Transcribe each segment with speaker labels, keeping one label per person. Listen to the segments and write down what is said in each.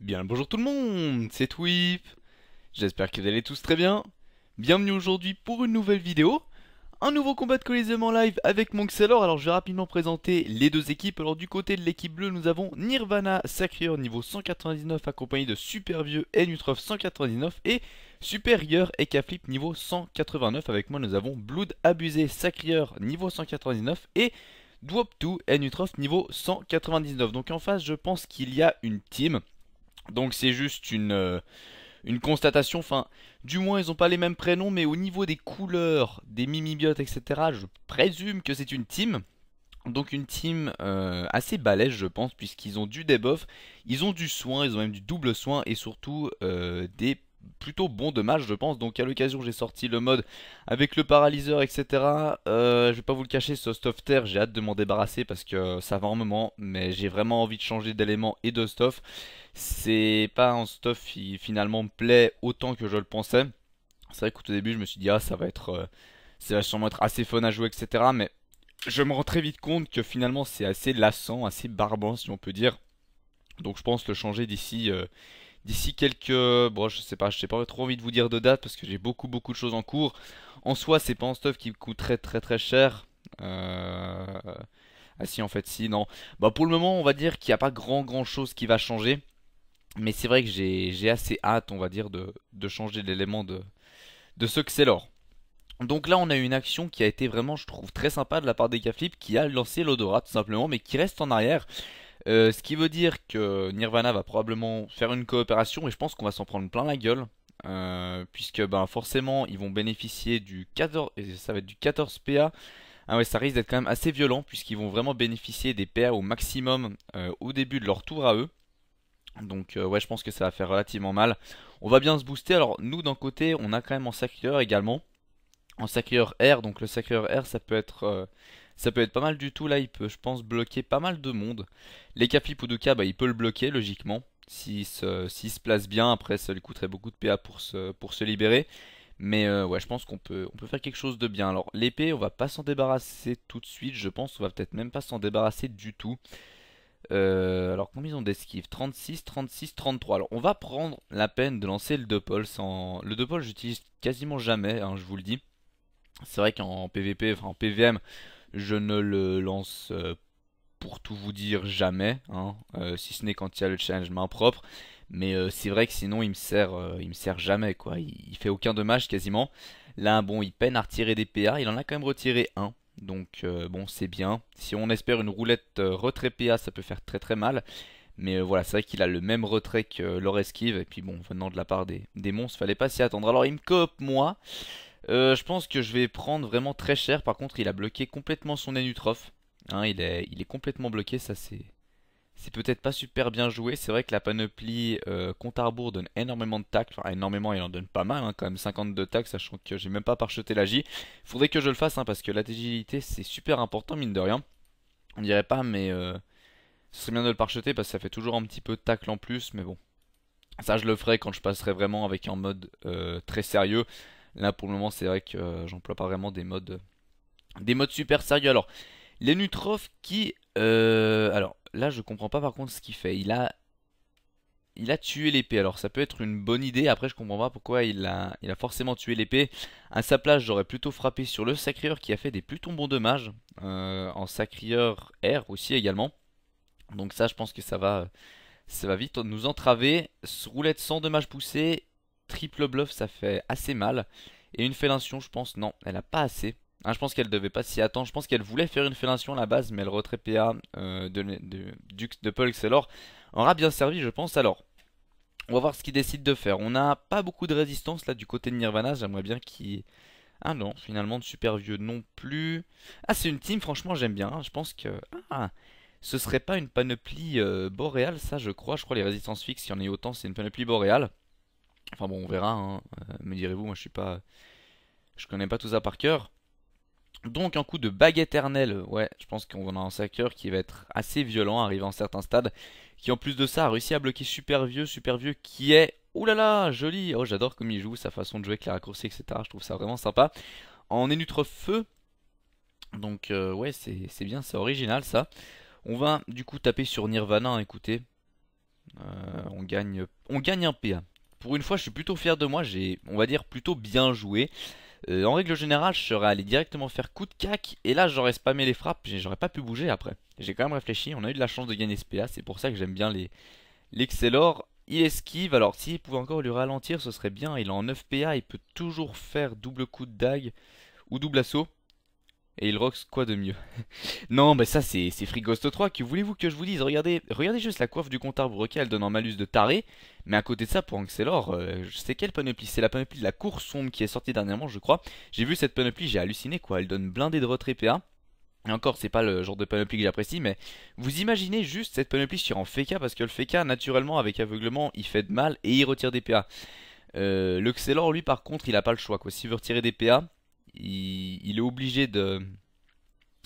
Speaker 1: Bien bonjour tout le monde, c'est Twip J'espère que vous allez tous très bien Bienvenue aujourd'hui pour une nouvelle vidéo Un nouveau combat de coliseum en live avec Monxelor Alors je vais rapidement présenter les deux équipes Alors du côté de l'équipe bleue nous avons Nirvana Sacrier niveau 199 Accompagné de Supervieux et 199 Et Supérieur et caflip niveau 189 Avec moi nous avons Blood Abusé Sacrieur niveau 199 et Dwop2 niveau 199 Donc en face je pense qu'il y a une team donc c'est juste une, euh, une constatation. Enfin, du moins, ils n'ont pas les mêmes prénoms, mais au niveau des couleurs, des mimibiotes, etc., je présume que c'est une team. Donc une team euh, assez balèze je pense puisqu'ils ont du debuff, ils ont du soin, ils ont même du double soin et surtout euh, des plutôt bon de match je pense. Donc à l'occasion j'ai sorti le mode avec le paralyseur etc. Euh, je vais pas vous le cacher ce stuff terre j'ai hâte de m'en débarrasser parce que ça va en moment. Mais j'ai vraiment envie de changer d'éléments et de stuff. C'est pas un stuff qui finalement me plaît autant que je le pensais. C'est vrai qu'au début je me suis dit ah ça va être... Euh, ça va sûrement être assez fun à jouer etc. Mais je me rends très vite compte que finalement c'est assez lassant, assez barbant si on peut dire. Donc je pense le changer d'ici euh, d'ici quelques... Bon, je sais pas, je n'ai pas trop envie de vous dire de date parce que j'ai beaucoup beaucoup de choses en cours. En soi, c'est pas un stuff qui coûte très très très cher. Euh, ah si, en fait, si, non. Bah pour le moment, on va dire qu'il n'y a pas grand grand chose qui va changer. Mais c'est vrai que j'ai assez hâte, on va dire, de, de changer l'élément de, de ce que c'est l'or. Donc là, on a une action qui a été vraiment, je trouve, très sympa de la part des Gaflip qui a lancé l'odorat tout simplement, mais qui reste en arrière. Euh, ce qui veut dire que Nirvana va probablement faire une coopération et je pense qu'on va s'en prendre plein la gueule. Euh, puisque ben, forcément ils vont bénéficier du 14 ça va être du 14 PA. Ah ouais, ça risque d'être quand même assez violent puisqu'ils vont vraiment bénéficier des PA au maximum euh, au début de leur tour à eux. Donc ouais, je pense que ça va faire relativement mal. On va bien se booster. Alors nous d'un côté, on a quand même en sacreur également. En sacrilleur R, donc le sacrilleur R ça peut être ça peut être pas mal du tout, là il peut je pense bloquer pas mal de monde. Les ou bah, il peut le bloquer logiquement. S'il se, se, place bien, après ça lui coûterait beaucoup de PA pour se, pour se libérer. Mais euh, ouais, je pense qu'on peut, on peut faire quelque chose de bien. Alors l'épée, on va pas s'en débarrasser tout de suite, je pense. On va peut-être même pas s'en débarrasser du tout. Euh, alors combien ils ont d'esquive 36, 36, 33. Alors on va prendre la peine de lancer le 2 pôle. Sans... Le 2 pôle j'utilise quasiment jamais, hein, je vous le dis. C'est vrai qu'en PVP, enfin en PVM, je ne le lance euh, pour tout vous dire jamais, hein, euh, si ce n'est quand il y a le challenge main propre. Mais euh, c'est vrai que sinon il me sert, il me sert jamais quoi. Il, fait aucun dommage quasiment. Là bon, il peine à retirer des PA, il en a quand même retiré un. Donc bon, c'est bien. Si on espère une roulette retrait PA, ça peut faire très très mal. Mais voilà, c'est vrai qu'il a le même retrait que leur esquive. Et puis bon, venant de la part des, il ne fallait pas s'y attendre. Alors il me cope moi. Euh, je pense que je vais prendre vraiment très cher. Par contre, il a bloqué complètement son Enutroph. Hein, il, est, il est complètement bloqué, ça c'est... C'est peut-être pas super bien joué. C'est vrai que la panoplie euh, compte à donne énormément de tacles. Enfin, énormément, il en donne pas mal, hein, quand même 52 tacles, sachant que j'ai même pas parcheté la J. Faudrait que je le fasse, hein, parce que la l'agilité c'est super important, mine de rien. On dirait pas, mais euh, ce serait bien de le parcheter parce que ça fait toujours un petit peu de tacle en plus, mais bon. Ça, je le ferai quand je passerai vraiment avec un mode euh, très sérieux. Là pour le moment c'est vrai que euh, j'emploie pas vraiment des modes des modes super sérieux. Alors les nutrophes qui euh, alors là je comprends pas par contre ce qu'il fait. Il a il a tué l'épée. Alors ça peut être une bonne idée. Après je comprends pas pourquoi il a, il a forcément tué l'épée. À sa place j'aurais plutôt frappé sur le sacrieur qui a fait des plutôt bons dommages. Euh, en sacrieur R aussi également. Donc ça je pense que ça va, ça va vite nous entraver. Roulette sans dommages poussés triple bluff, ça fait assez mal. Et une fellation, je pense, non, elle a pas assez. Hein, je pense qu'elle devait pas s'y attendre. Je pense qu'elle voulait faire une fellation à la base, mais le retrait PA euh, de, de, de, aura bien servi, je pense. Alors, on va voir ce qu'il décide de faire. On n'a pas beaucoup de résistance là du côté de Nirvana. J'aimerais bien qu'il. Ah non, finalement, de super vieux non plus. Ah, c'est une team, franchement, j'aime bien. Hein. Je pense que. Ah Ce serait pas une panoplie euh, boréale, ça, je crois. Je crois les résistances fixes, il y en a autant, c'est une panoplie boréale. Enfin bon, on verra. Hein. Euh, me direz-vous, moi je suis pas, je connais pas tout ça par cœur. Donc un coup de bague éternelle, ouais, je pense qu'on va en un coeur qui va être assez violent, arrivé en certains stades, qui en plus de ça a réussi à bloquer super vieux, super vieux qui est, oulala, là là, joli, oh j'adore comme il joue, sa façon de jouer avec les raccourcis, etc. Je trouve ça vraiment sympa. En énutre feu, donc euh, ouais, c'est bien, c'est original ça. On va du coup taper sur Nirvana, écoutez, euh, on, gagne, on gagne un PA pour une fois je suis plutôt fier de moi, j'ai on va dire plutôt bien joué. Euh, en règle générale je serais allé directement faire coup de cac et là j'aurais spammé les frappes, j'aurais pas pu bouger après. J'ai quand même réfléchi, on a eu de la chance de gagner ce PA, c'est pour ça que j'aime bien les l'Excelor. Il esquive, alors s'il pouvait encore lui ralentir ce serait bien, il est en 9 PA, il peut toujours faire double coup de dague ou double assaut. Et il roxe quoi de mieux Non, mais bah, ça c'est Ghost 3, que voulez-vous que je vous dise Regardez regardez juste la coiffe du arbre broquet, elle donne un malus de taré. Mais à côté de ça, pour un euh, je sais quelle panoplie C'est la panoplie de la cour sombre qui est sortie dernièrement, je crois. J'ai vu cette panoplie, j'ai halluciné quoi, elle donne blindé de retrait PA. Et encore, c'est pas le genre de panoplie que j'apprécie, mais vous imaginez juste cette panoplie sur en Feka. parce que le Feka, naturellement, avec aveuglement, il fait de mal et il retire des PA. Euh, le Xelor, lui, par contre, il a pas le choix quoi. S'il veut retirer des PA, il, est obligé de.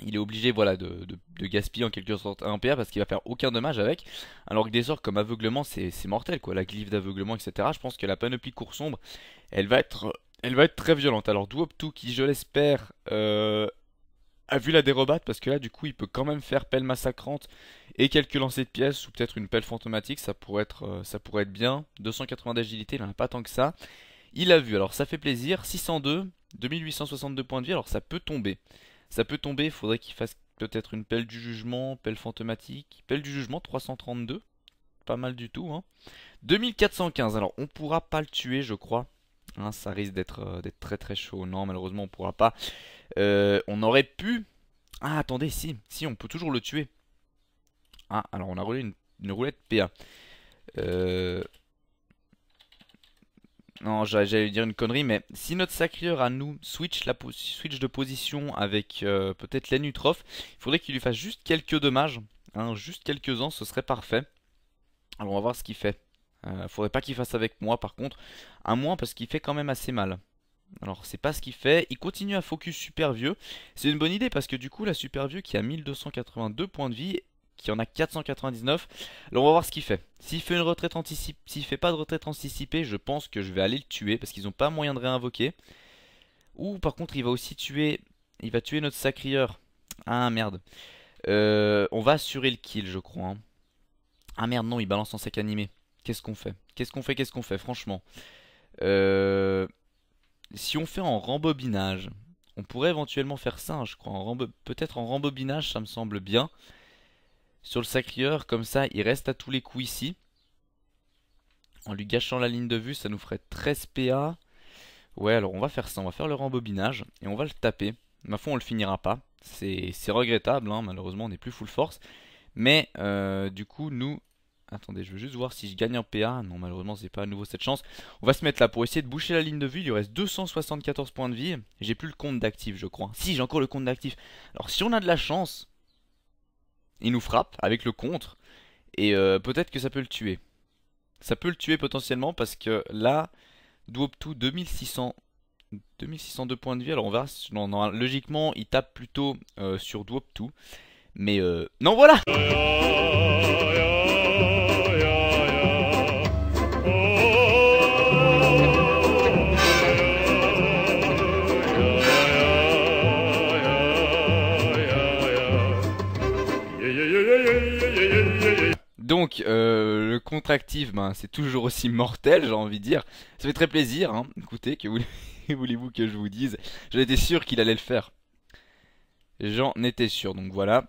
Speaker 1: Il est obligé voilà, de, gaspiller en quelque sorte un PA parce qu'il va faire aucun dommage avec. Alors que des sorts comme aveuglement, c'est mortel quoi. La glyphe d'aveuglement, etc. Je pense que la panoplie court sombre, elle va être, elle va être très violente. Alors Douoptou qui, je l'espère, euh, a vu la dérobate parce que là du coup il peut quand même faire pelle massacrante et quelques lancers de pièces ou peut-être une pelle fantomatique ça pourrait être euh, ça pourrait être bien 280 d'agilité il n'en a pas tant que ça il a vu, alors ça fait plaisir, 602, 2862 points de vie, alors ça peut tomber. Ça peut tomber, faudrait il faudrait qu'il fasse peut-être une pelle du jugement, pelle fantomatique, pelle du jugement 332, pas mal du tout. Hein. 2415, alors on pourra pas le tuer je crois, hein, ça risque euh, d'être très très chaud, non malheureusement on pourra pas. Euh, on aurait pu... Ah attendez, si, si on peut toujours le tuer. Ah, alors on a roulé une, une roulette PA. Euh, non, j'allais dire une connerie, mais si notre sacrieur à nous switch, la switch de position avec euh, peut-être l'Enutroph, il faudrait qu'il lui fasse juste quelques dommages. Hein, juste quelques-uns, ce serait parfait. Alors on va voir ce qu'il fait. ne euh, faudrait pas qu'il fasse avec moi par contre. Un moins parce qu'il fait quand même assez mal. Alors c'est pas ce qu'il fait, il continue à focus super vieux. C'est une bonne idée parce que du coup la super vieux qui a 1282 points de vie qui en a 499. Là, on va voir ce qu'il fait. S'il fait une retraite anticipée, s'il fait pas de retraite anticipée, je pense que je vais aller le tuer parce qu'ils n'ont pas moyen de réinvoquer. Ou par contre, il va aussi tuer, il va tuer notre sacrieur. Ah merde. Euh, on va assurer le kill, je crois. Hein. Ah merde, non, il balance en sac animé. Qu'est-ce qu'on fait Qu'est-ce qu'on fait Qu'est-ce qu'on fait Franchement. Euh, si on fait en rembobinage, on pourrait éventuellement faire ça, hein, je crois. Peut-être en rembobinage, ça me semble bien sur le sacrieur, comme ça il reste à tous les coups ici. En lui gâchant la ligne de vue, ça nous ferait 13 PA. Ouais, alors on va faire ça, on va faire le rembobinage et on va le taper. Ma foi, on le finira pas. C'est regrettable, hein. malheureusement, on n'est plus full force. Mais euh, du coup, nous... Attendez, je veux juste voir si je gagne en PA. Non, malheureusement, c'est pas à nouveau cette chance. On va se mettre là pour essayer de boucher la ligne de vue. Il lui reste 274 points de vie. J'ai plus le compte d'actif, je crois. Si, j'ai encore le compte d'actif. Alors, si on a de la chance, il nous frappe avec le contre. Et euh, peut-être que ça peut le tuer. Ça peut le tuer potentiellement parce que là, Duoptu 2600, 2602 points de vie. Alors on verra, logiquement, il tape plutôt euh, sur Duoptu. Mais euh, non, voilà oh, oh, oh, donc, euh, le contractif, ben, c'est toujours aussi mortel, j'ai envie de dire. Ça fait très plaisir, hein. écoutez, que voulez-vous que je vous dise J'en étais sûr qu'il allait le faire. J'en étais sûr, donc voilà.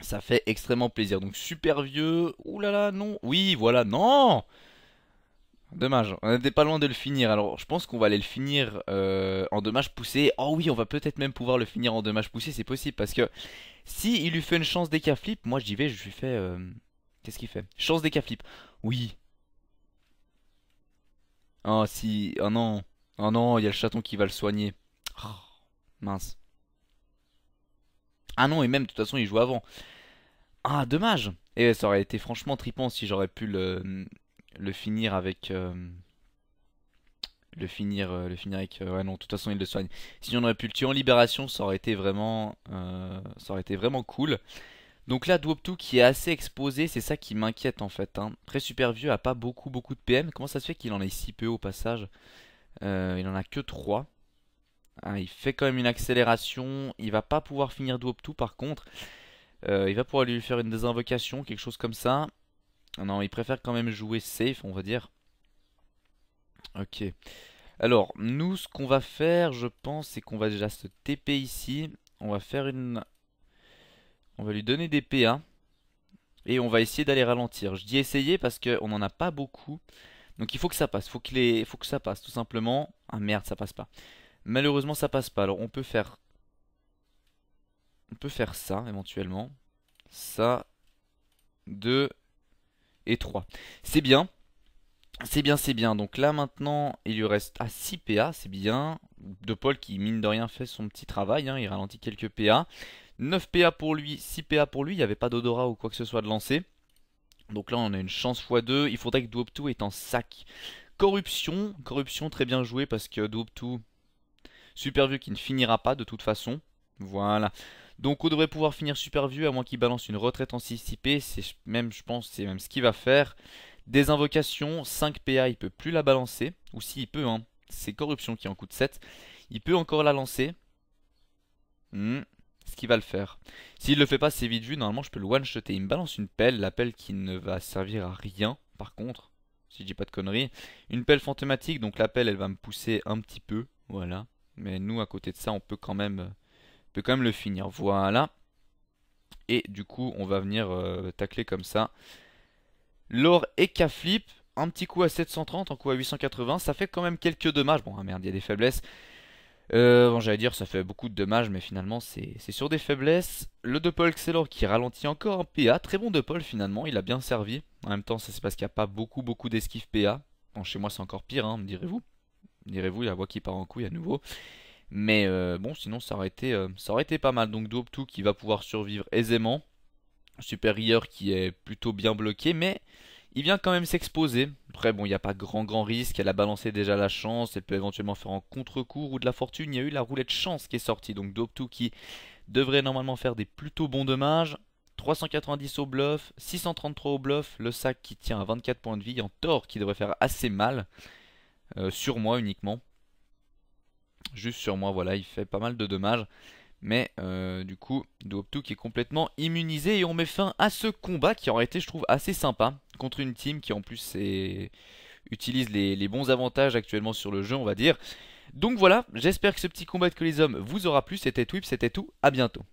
Speaker 1: Ça fait extrêmement plaisir. Donc super vieux. Ouh là là, non. Oui, voilà, non Dommage, on n'était pas loin de le finir. Alors je pense qu'on va aller le finir euh, en dommage poussé. Oh oui, on va peut-être même pouvoir le finir en dommage poussé, c'est possible. Parce que si il lui fait une chance des flip, moi j'y vais, je lui fais... Euh, Qu'est-ce qu'il fait Chance des cas flip. Oui. Oh si. Oh non. Oh non, il y a le chaton qui va le soigner. mince. Ah non, et même de toute façon, il joue avant. Ah, dommage. Et eh, ça aurait été franchement tripant si j'aurais pu le, finir avec... le finir, le finir avec... Euh, euh, euh, ouais non, de toute façon, il le soigne. Si on aurait pu le tuer en libération, ça aurait été vraiment, ça aurait été vraiment cool. Donc là, dwop qui est assez exposé, c'est ça qui m'inquiète en fait. Hein. très Super Vieux a pas beaucoup beaucoup de PM. Comment ça se fait qu'il en ait si peu au passage euh, Il en a que 3. Ah, il fait quand même une accélération. Il va pas pouvoir finir dwop par contre. Euh, il va pouvoir lui faire une désinvocation, quelque chose comme ça. Non, il préfère quand même jouer safe, on va dire. Ok. Alors, nous, ce qu'on va faire, je pense, c'est qu'on va déjà se TP ici. On va faire une on va lui donner des PA. Et on va essayer d'aller ralentir. Je dis essayer parce qu'on n'en a pas beaucoup. Donc il faut que ça passe. Faut faut que ça passe tout simplement. Ah merde, ça passe pas. Malheureusement, ça passe pas. Alors on peut faire on peut faire ça éventuellement. Ça 2 et 3. C'est bien. C'est bien, c'est bien. Donc là maintenant, il lui reste à ah, 6 PA, c'est bien. De Paul qui mine de rien fait son petit travail, hein. il ralentit quelques PA. 9 PA pour lui, 6 PA pour lui, il n'y avait pas d'odorat ou quoi que ce soit de lancer. Donc là on a une chance x2, il faudrait que Dwoptu est en sac. Corruption, corruption très bien joué parce que Dwoptu, super vieux qui ne finira pas de toute façon. Voilà. Donc on devrait pouvoir finir super vieux à moins qu'il balance une retraite anticipée, c'est même je pense c'est même ce qu'il va faire. Des invocations, 5 PA, il peut plus la balancer ou si il peut hein. C'est corruption qui en coûte 7. Il peut encore la lancer. Hum qui va le faire. S'il le fait pas, c'est vite vu. Normalement, je peux le one-shotter. Il me balance une pelle, la pelle qui ne va servir à rien, par contre, si je dis pas de conneries. Une pelle fantomatique, donc la pelle, elle va me pousser un petit peu, voilà. Mais nous, à côté de ça, on peut quand même, euh, peut quand même le finir. Voilà. Et du coup, on va venir euh, tacler comme ça. L'or et flip Un petit coup à 730, un coup à 880, ça fait quand même quelques dommages. Bon, ah merde, il y a des faiblesses. Euh, bon, j'allais dire, ça fait beaucoup de dommages, mais finalement, c'est sur des faiblesses. Le Paul excellent qui ralentit encore un PA. Très bon De paul finalement, il a bien servi. En même temps, ça c'est parce qu'il n'y a pas beaucoup, beaucoup d'esquives PA. chez moi, c'est encore pire, hein, me direz-vous. Direz-vous, la voix qui part en couille à nouveau. Mais euh, bon, sinon, ça aurait, été, euh, ça aurait été pas mal. Donc, dope qui va pouvoir survivre aisément. Supérieur qui est plutôt bien bloqué, mais il vient quand même s'exposer. Après, bon, il n'y a pas grand grand risque. Elle a balancé déjà la chance. Elle peut éventuellement faire un contre-cours ou de la fortune. Il y a eu la roulette chance qui est sortie. Donc Doctou qui devrait normalement faire des plutôt bons dommages. 390 au bluff, 633 au bluff. Le sac qui tient à 24 points de vie. En tort qui devrait faire assez mal. Euh, sur moi uniquement. Juste sur moi, voilà. Il fait pas mal de dommages. Mais euh, du coup, tout qui est complètement immunisé et on met fin à ce combat qui aurait été, je trouve, assez sympa contre une team qui en plus utilise les, bons avantages actuellement sur le jeu, on va dire. Donc voilà, j'espère que ce petit combat de hommes vous aura plu. C'était Twip, c'était tout. À bientôt.